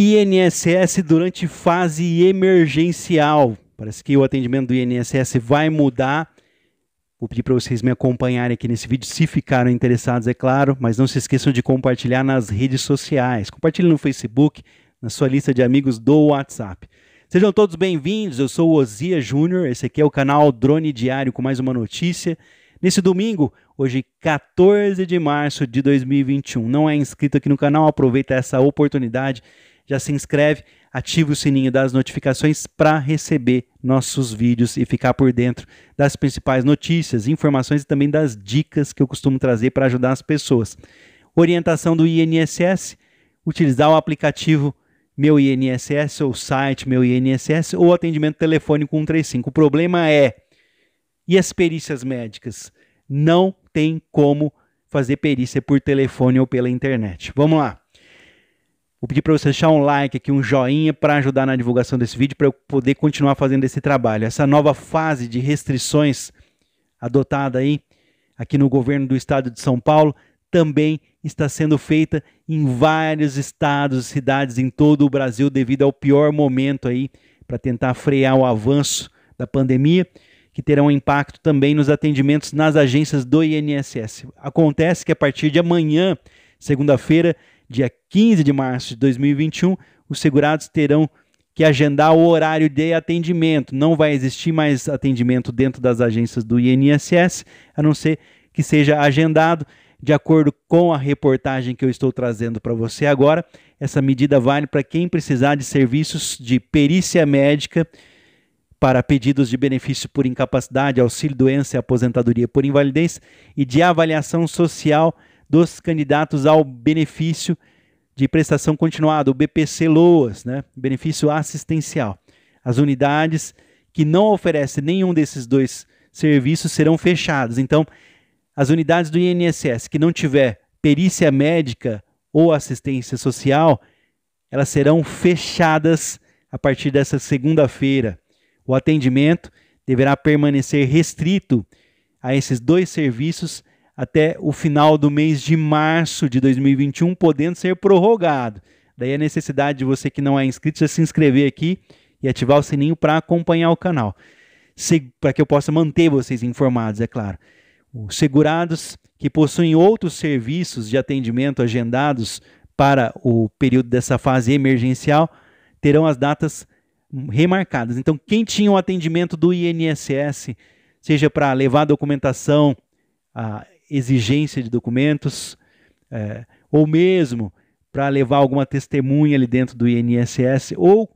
INSS durante fase emergencial. Parece que o atendimento do INSS vai mudar. Vou pedir para vocês me acompanharem aqui nesse vídeo, se ficaram interessados, é claro, mas não se esqueçam de compartilhar nas redes sociais. Compartilhe no Facebook, na sua lista de amigos do WhatsApp. Sejam todos bem-vindos, eu sou o Ozia Júnior, esse aqui é o canal Drone Diário com mais uma notícia. Nesse domingo, hoje 14 de março de 2021, não é inscrito aqui no canal, aproveita essa oportunidade já se inscreve, ativa o sininho das notificações para receber nossos vídeos e ficar por dentro das principais notícias, informações e também das dicas que eu costumo trazer para ajudar as pessoas. Orientação do INSS: utilizar o aplicativo Meu INSS ou site Meu INSS ou atendimento telefônico 135. O problema é e as perícias médicas? Não tem como fazer perícia por telefone ou pela internet. Vamos lá. Vou pedir para você deixar um like aqui, um joinha para ajudar na divulgação desse vídeo, para eu poder continuar fazendo esse trabalho. Essa nova fase de restrições adotada aí, aqui no governo do estado de São Paulo, também está sendo feita em vários estados, cidades em todo o Brasil devido ao pior momento aí para tentar frear o avanço da pandemia, que terá um impacto também nos atendimentos nas agências do INSS. Acontece que a partir de amanhã, segunda-feira, dia 15 de março de 2021, os segurados terão que agendar o horário de atendimento. Não vai existir mais atendimento dentro das agências do INSS, a não ser que seja agendado. De acordo com a reportagem que eu estou trazendo para você agora, essa medida vale para quem precisar de serviços de perícia médica para pedidos de benefício por incapacidade, auxílio doença e aposentadoria por invalidez e de avaliação social dos candidatos ao benefício de prestação continuada, o BPC Loas, né? benefício assistencial. As unidades que não oferecem nenhum desses dois serviços serão fechadas. Então, as unidades do INSS que não tiver perícia médica ou assistência social, elas serão fechadas a partir dessa segunda-feira. O atendimento deverá permanecer restrito a esses dois serviços até o final do mês de março de 2021, podendo ser prorrogado. Daí a necessidade de você que não é inscrito já se inscrever aqui e ativar o sininho para acompanhar o canal. Para que eu possa manter vocês informados, é claro. Os segurados que possuem outros serviços de atendimento agendados para o período dessa fase emergencial terão as datas remarcadas. Então, quem tinha o um atendimento do INSS, seja para levar documentação, a exigência de documentos, é, ou mesmo para levar alguma testemunha ali dentro do INSS, ou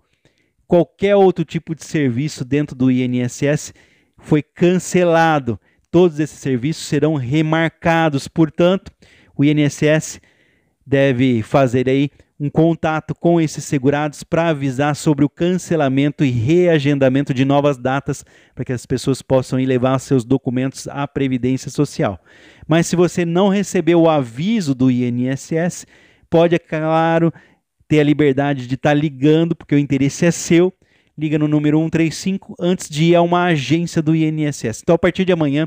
qualquer outro tipo de serviço dentro do INSS, foi cancelado. Todos esses serviços serão remarcados, portanto, o INSS deve fazer aí um contato com esses segurados para avisar sobre o cancelamento e reagendamento de novas datas para que as pessoas possam ir levar seus documentos à Previdência Social. Mas se você não recebeu o aviso do INSS, pode, é claro, ter a liberdade de estar tá ligando, porque o interesse é seu. Liga no número 135 antes de ir a uma agência do INSS. Então, a partir de amanhã,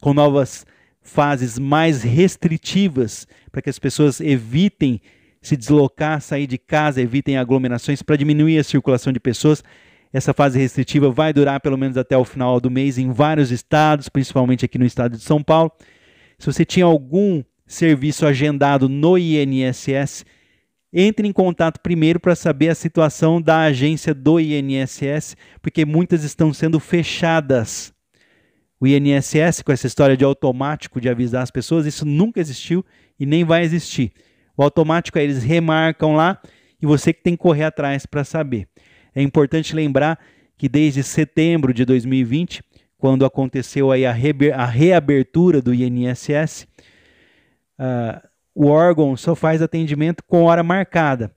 com novas fases mais restritivas para que as pessoas evitem se deslocar, sair de casa, evitem aglomerações para diminuir a circulação de pessoas. Essa fase restritiva vai durar pelo menos até o final do mês em vários estados, principalmente aqui no estado de São Paulo. Se você tinha algum serviço agendado no INSS, entre em contato primeiro para saber a situação da agência do INSS, porque muitas estão sendo fechadas. O INSS, com essa história de automático de avisar as pessoas, isso nunca existiu e nem vai existir. O automático é eles remarcam lá e você que tem que correr atrás para saber. É importante lembrar que desde setembro de 2020, quando aconteceu aí a, reabertura do INSS, uh, ah, o órgão só faz atendimento com hora marcada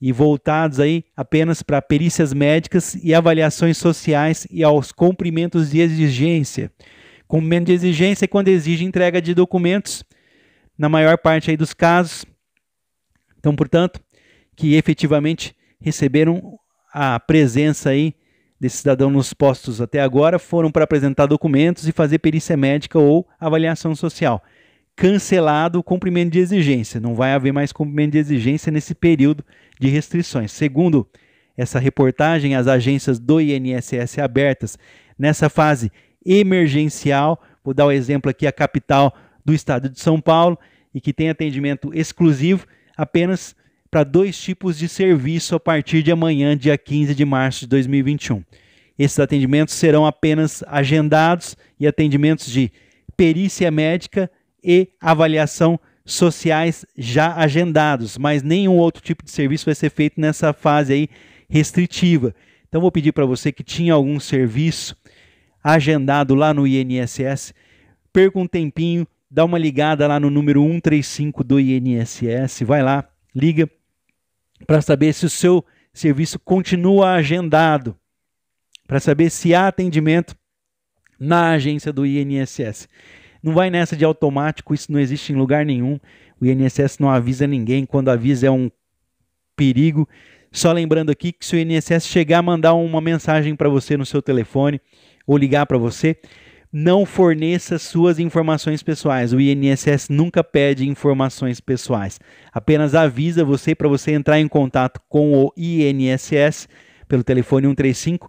e voltados aí apenas para perícias médicas e avaliações sociais e aos cumprimentos de exigência. Cumprimento de exigência é quando exige entrega de documentos na maior parte aí dos casos. Então, portanto, que efetivamente receberam a presença aí desse cidadão nos postos até agora foram para apresentar documentos e fazer perícia médica ou avaliação social. Cancelado o cumprimento de exigência, não vai haver mais cumprimento de exigência nesse período de restrições. Segundo essa reportagem, as agências do INSS abertas nessa fase emergencial, vou dar o um exemplo aqui, a capital do estado de São Paulo e que tem atendimento exclusivo apenas para dois tipos de serviço a partir de amanhã, dia 15 de março de 2021. Esses atendimentos serão apenas agendados e atendimentos de perícia médica e avaliação sociais já agendados, mas nenhum outro tipo de serviço vai ser feito nessa fase aí restritiva. Então vou pedir para você que tinha algum serviço agendado lá no INSS, perca um tempinho, dá uma ligada lá no número 135 do INSS, vai lá, liga para saber se o seu serviço continua agendado, para saber se há atendimento na agência do INSS. Não vai nessa de automático, isso não existe em lugar nenhum. O INSS não avisa ninguém, quando avisa é um perigo. Só lembrando aqui que se o INSS chegar a mandar uma mensagem para você no seu telefone ou ligar para você, não forneça suas informações pessoais. O INSS nunca pede informações pessoais. Apenas avisa você para você entrar em contato com o INSS pelo telefone 135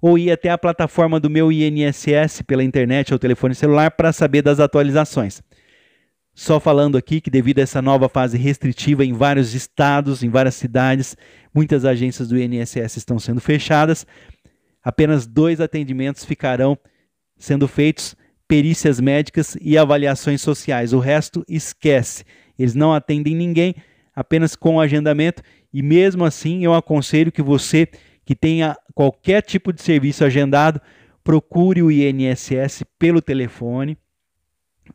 ou ir até a plataforma do meu INSS pela internet ou telefone celular para saber das atualizações. Só falando aqui que devido a essa nova fase restritiva em vários estados, em várias cidades, muitas agências do INSS estão sendo fechadas. Apenas dois atendimentos ficarão sendo feitos perícias médicas e avaliações sociais. O resto esquece. Eles não atendem ninguém, apenas com agendamento. E mesmo assim, eu aconselho que você que tenha qualquer tipo de serviço agendado, procure o INSS pelo telefone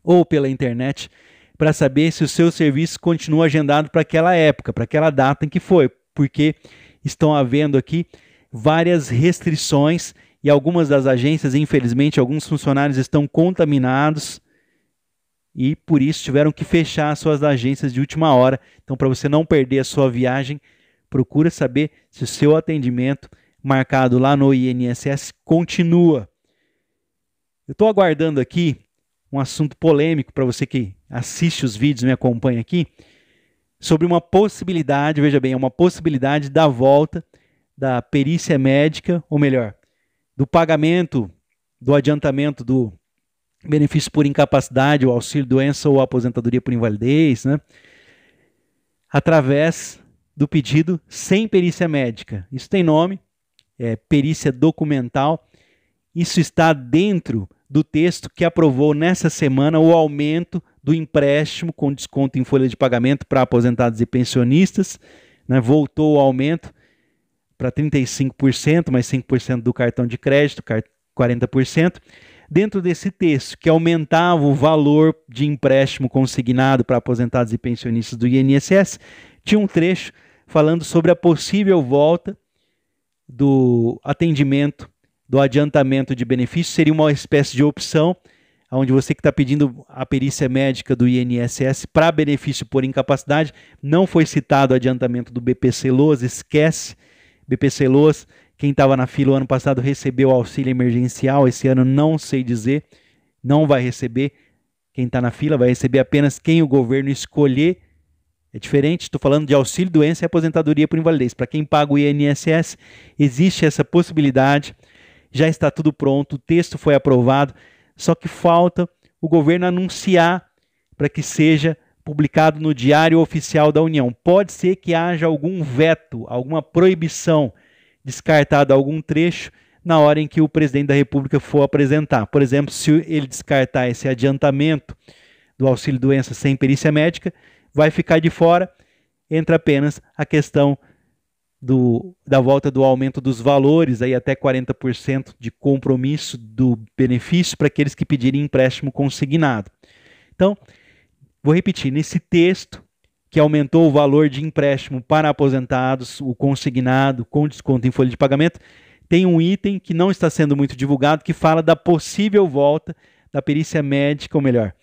ou pela internet para saber se o seu serviço continua agendado para aquela época, para aquela data em que foi, porque estão havendo aqui várias restrições e algumas das agências, infelizmente, alguns funcionários estão contaminados e por isso tiveram que fechar suas agências de última hora. Então, para você não perder a sua viagem, procura saber se o seu atendimento marcado lá no INSS continua. Eu estou aguardando aqui um assunto polêmico para você que assiste os vídeos, me acompanha aqui, sobre uma possibilidade, veja bem, é uma possibilidade da volta da perícia médica, ou melhor, do pagamento do adiantamento do benefício por incapacidade, o auxílio doença ou aposentadoria por invalidez, né? Através do pedido sem perícia médica. Isso tem nome, é perícia documental. Isso está dentro do texto que aprovou nessa semana o aumento do empréstimo com desconto em folha de pagamento para aposentados e pensionistas. Né? Voltou o aumento para 35%, mais 5% do cartão de crédito, 40%. Dentro desse texto, que aumentava o valor de empréstimo consignado para aposentados e pensionistas do INSS, tinha um trecho falando sobre a possível volta do atendimento, do adiantamento de benefícios. Seria uma espécie de opção onde você que está pedindo a perícia médica do INSS para benefício por incapacidade, não foi citado o adiantamento do BPC-LOAS, esquece BPC Loas, quem estava na fila o ano passado recebeu auxílio emergencial, esse ano não sei dizer, não vai receber. Quem está na fila vai receber apenas quem o governo escolher. É diferente, estou falando de auxílio doença e aposentadoria por invalidez. Para quem paga o INSS, existe essa possibilidade. Já está tudo pronto, o texto foi aprovado, só que falta o governo anunciar para que seja publicado no Diário Oficial da União. Pode ser que haja algum veto, alguma proibição, descartado algum trecho na hora em que o presidente da República for apresentar. Por exemplo, se ele descartar esse adiantamento do auxílio doença sem perícia médica, vai ficar de fora, entra apenas a questão do, da volta do aumento dos valores, aí até 40% de compromisso do benefício para aqueles que pedirem empréstimo consignado. Então, Vou repetir, nesse texto que aumentou o valor de empréstimo para aposentados, o consignado com desconto em folha de pagamento, tem um item que não está sendo muito divulgado que fala da possível volta da perícia médica, ou melhor,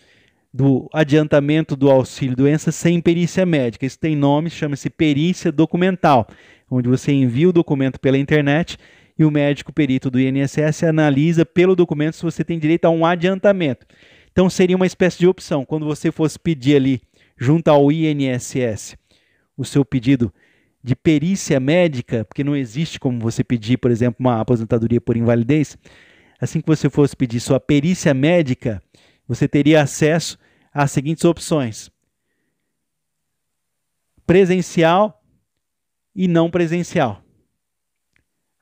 do adiantamento do auxílio doença sem perícia médica. Isso tem nome, chama-se perícia documental, onde você envia o documento pela internet e o médico perito do INSS analisa pelo documento se você tem direito a um adiantamento. Então seria uma espécie de opção. Quando você fosse pedir ali, junto ao INSS, o seu pedido de perícia médica, porque não existe como você pedir, por exemplo, uma aposentadoria por invalidez, assim que você fosse pedir sua perícia médica, você teria acesso às seguintes opções: presencial e não presencial.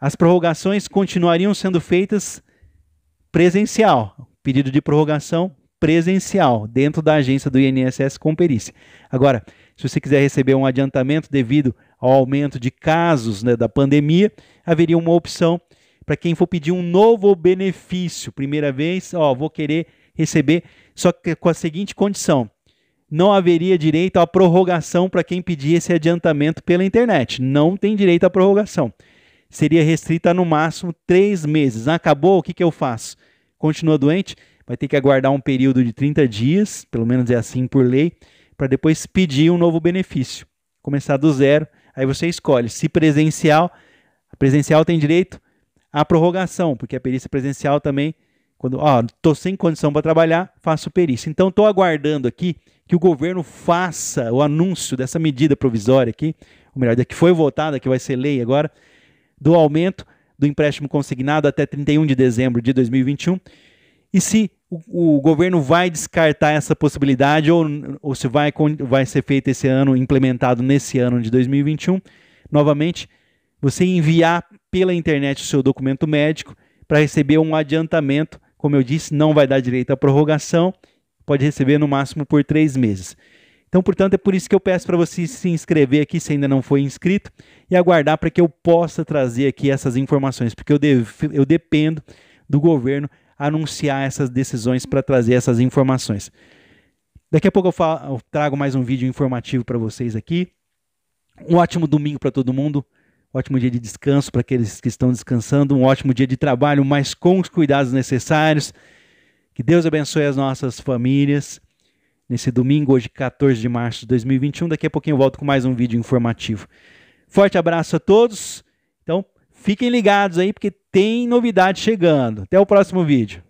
As prorrogações continuariam sendo feitas presencial, pedido de prorrogação presencial dentro da agência do INSS com perícia. Agora, se você quiser receber um adiantamento devido ao aumento de casos né, da pandemia, haveria uma opção para quem for pedir um novo benefício, primeira vez, ó, vou querer receber, só que com a seguinte condição: não haveria direito à prorrogação para quem pedir esse adiantamento pela internet. Não tem direito à prorrogação. Seria restrita no máximo três meses. Acabou, o que, que eu faço? Continua doente? vai ter que aguardar um período de 30 dias, pelo menos é assim por lei, para depois pedir um novo benefício. Começar do zero, aí você escolhe se presencial, a presencial tem direito à prorrogação, porque a perícia presencial também, quando, ó, sem condição para trabalhar, faço perícia. Então estou aguardando aqui que o governo faça o anúncio dessa medida provisória aqui, ou melhor, da que foi votada, que vai ser lei agora, do aumento do empréstimo consignado até 31 de dezembro de 2021. E se o, o governo vai descartar essa possibilidade ou, ou se vai, vai ser feito esse ano, implementado nesse ano de 2021. Novamente, você enviar pela internet o seu documento médico para receber um adiantamento. Como eu disse, não vai dar direito à prorrogação, pode receber no máximo por três meses. Então, portanto, é por isso que eu peço para você se inscrever aqui se ainda não foi inscrito e aguardar para que eu possa trazer aqui essas informações, porque eu, eu dependo do governo anunciar essas decisões, para trazer essas informações. Daqui a pouco eu, falo, eu trago mais um vídeo informativo para vocês aqui. Um ótimo domingo para todo mundo. Um ótimo dia de descanso para aqueles que estão descansando. Um ótimo dia de trabalho, mas com os cuidados necessários. Que Deus abençoe as nossas famílias. Nesse domingo, hoje, 14 de março de 2021. Daqui a pouquinho eu volto com mais um vídeo informativo. Forte abraço a todos. Então, Fiquem ligados aí porque tem novidade chegando. Até o próximo vídeo.